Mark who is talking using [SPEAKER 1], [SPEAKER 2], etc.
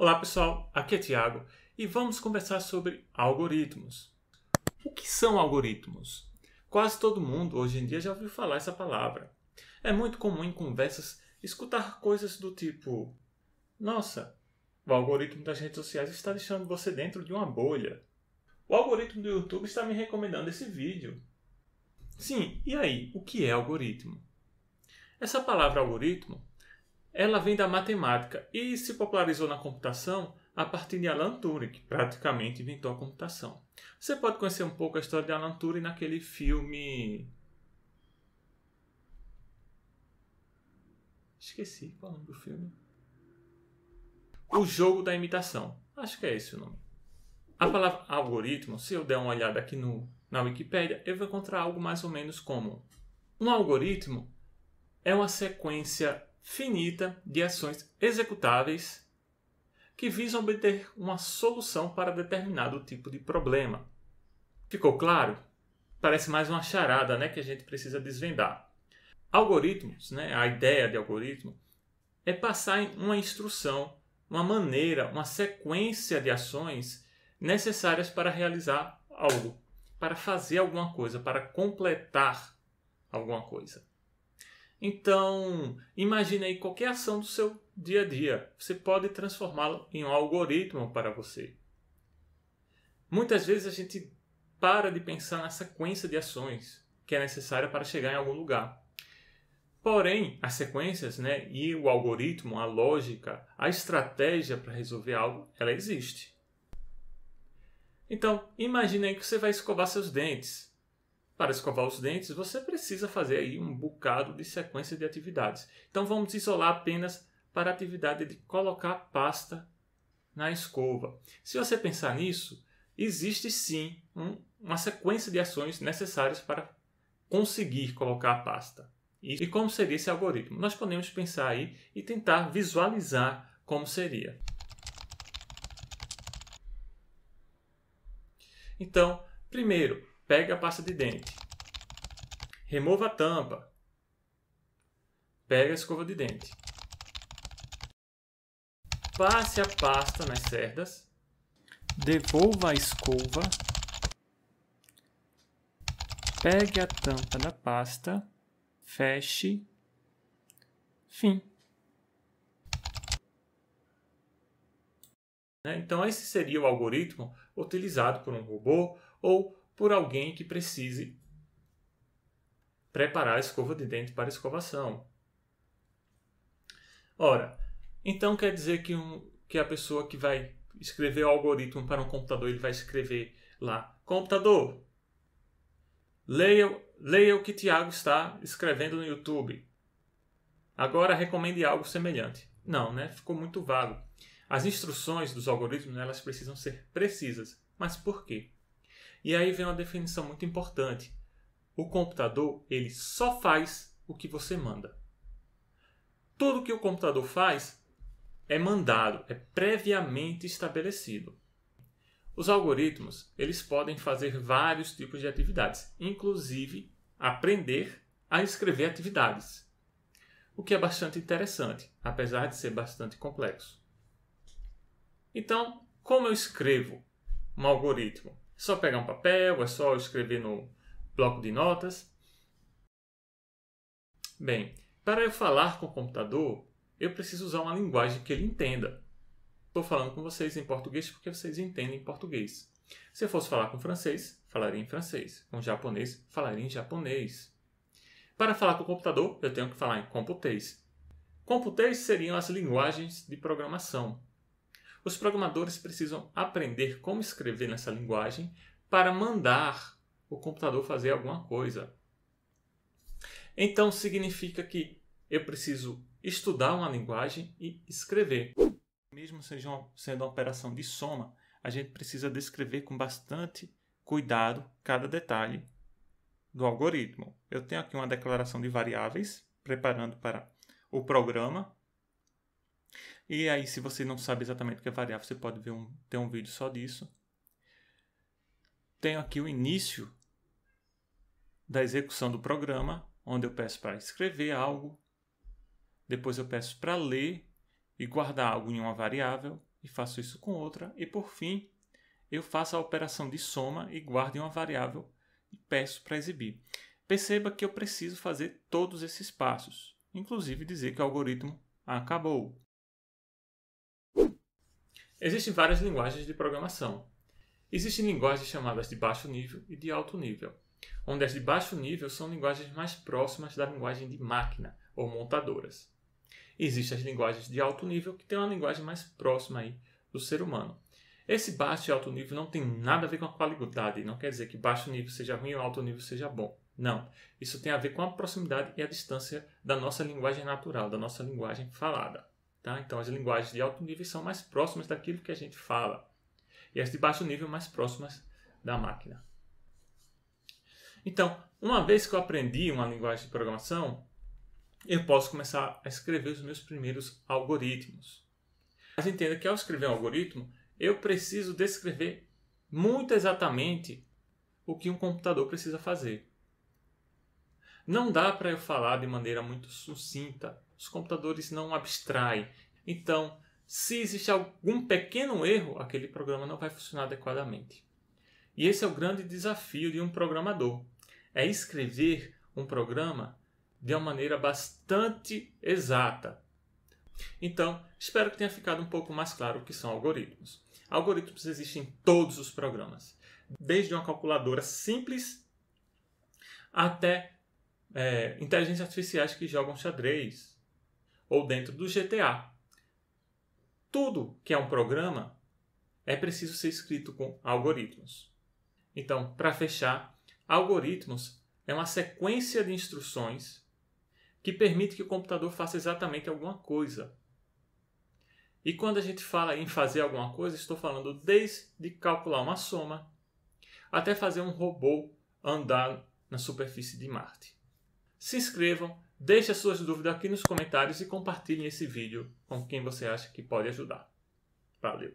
[SPEAKER 1] Olá pessoal, aqui é Tiago e vamos conversar sobre algoritmos. O que são algoritmos? Quase todo mundo hoje em dia já ouviu falar essa palavra. É muito comum em conversas escutar coisas do tipo: Nossa, o algoritmo das redes sociais está deixando você dentro de uma bolha. O algoritmo do YouTube está me recomendando esse vídeo. Sim, e aí, o que é algoritmo? Essa palavra algoritmo ela vem da matemática e se popularizou na computação a partir de Alan Turing, que praticamente inventou a computação. Você pode conhecer um pouco a história de Alan Turing naquele filme. Esqueci qual é o nome do filme. O Jogo da Imitação. Acho que é esse o nome. A palavra algoritmo, se eu der uma olhada aqui no, na Wikipédia, eu vou encontrar algo mais ou menos como: um algoritmo é uma sequência finita de ações executáveis que visam obter uma solução para determinado tipo de problema. Ficou claro? Parece mais uma charada né, que a gente precisa desvendar. Algoritmos, né, a ideia de algoritmo, é passar uma instrução, uma maneira, uma sequência de ações necessárias para realizar algo, para fazer alguma coisa, para completar alguma coisa. Então, imagine aí qualquer ação do seu dia a dia. Você pode transformá-lo em um algoritmo para você. Muitas vezes a gente para de pensar na sequência de ações que é necessária para chegar em algum lugar. Porém, as sequências né, e o algoritmo, a lógica, a estratégia para resolver algo, ela existe. Então, imagine aí que você vai escovar seus dentes. Para escovar os dentes, você precisa fazer aí um bocado de sequência de atividades. Então vamos isolar apenas para a atividade de colocar pasta na escova. Se você pensar nisso, existe sim um, uma sequência de ações necessárias para conseguir colocar a pasta. E, e como seria esse algoritmo? Nós podemos pensar aí e tentar visualizar como seria. Então, primeiro, Pegue a pasta de dente. Remova a tampa. Pegue a escova de dente. Passe a pasta nas cerdas. Devolva a escova. Pegue a tampa da pasta. Feche. Fim. Né? Então, esse seria o algoritmo utilizado por um robô ou por alguém que precise preparar a escova de dente para escovação. Ora, então quer dizer que, um, que a pessoa que vai escrever o algoritmo para um computador, ele vai escrever lá: computador, leia, leia o que Tiago está escrevendo no YouTube. Agora recomende algo semelhante. Não, né? Ficou muito vago. As instruções dos algoritmos né, elas precisam ser precisas. Mas por quê? E aí vem uma definição muito importante. O computador, ele só faz o que você manda. Tudo que o computador faz é mandado, é previamente estabelecido. Os algoritmos, eles podem fazer vários tipos de atividades, inclusive aprender a escrever atividades, o que é bastante interessante, apesar de ser bastante complexo. Então, como eu escrevo um algoritmo? só pegar um papel, é só escrever no bloco de notas. Bem, para eu falar com o computador, eu preciso usar uma linguagem que ele entenda. Estou falando com vocês em português porque vocês entendem português. Se eu fosse falar com francês, falaria em francês. Com japonês, falaria em japonês. Para falar com o computador, eu tenho que falar em computês. Computês seriam as linguagens de programação os programadores precisam aprender como escrever nessa linguagem para mandar o computador fazer alguma coisa. Então significa que eu preciso estudar uma linguagem e escrever. Mesmo uma, sendo uma operação de soma, a gente precisa descrever com bastante cuidado cada detalhe do algoritmo. Eu tenho aqui uma declaração de variáveis preparando para o programa e aí, se você não sabe exatamente o que é variável, você pode ver um, ter um vídeo só disso. Tenho aqui o início da execução do programa, onde eu peço para escrever algo, depois eu peço para ler e guardar algo em uma variável, e faço isso com outra, e por fim, eu faço a operação de soma e guardo em uma variável e peço para exibir. Perceba que eu preciso fazer todos esses passos, inclusive dizer que o algoritmo acabou. Existem várias linguagens de programação. Existem linguagens chamadas de baixo nível e de alto nível, onde as de baixo nível são linguagens mais próximas da linguagem de máquina ou montadoras. Existem as linguagens de alto nível que têm uma linguagem mais próxima aí do ser humano. Esse baixo e alto nível não tem nada a ver com a qualidade, não quer dizer que baixo nível seja ruim ou alto nível seja bom. Não. Isso tem a ver com a proximidade e a distância da nossa linguagem natural, da nossa linguagem falada. Tá? Então, as linguagens de alto nível são mais próximas daquilo que a gente fala, e as de baixo nível mais próximas da máquina. Então, uma vez que eu aprendi uma linguagem de programação, eu posso começar a escrever os meus primeiros algoritmos. Mas entenda que ao escrever um algoritmo, eu preciso descrever muito exatamente o que um computador precisa fazer. Não dá para eu falar de maneira muito sucinta os computadores não abstraem. Então, se existe algum pequeno erro, aquele programa não vai funcionar adequadamente. E esse é o grande desafio de um programador: é escrever um programa de uma maneira bastante exata. Então, espero que tenha ficado um pouco mais claro o que são algoritmos. Algoritmos existem em todos os programas, desde uma calculadora simples até é, inteligências artificiais que jogam xadrez, ou dentro do GTA. Tudo que é um programa é preciso ser escrito com algoritmos. Então, para fechar, algoritmos é uma sequência de instruções que permite que o computador faça exatamente alguma coisa. E quando a gente fala em fazer alguma coisa, estou falando desde calcular uma soma até fazer um robô andar na superfície de Marte. Se inscrevam, Deixe as suas dúvidas aqui nos comentários e compartilhe esse vídeo com quem você acha que pode ajudar. Valeu!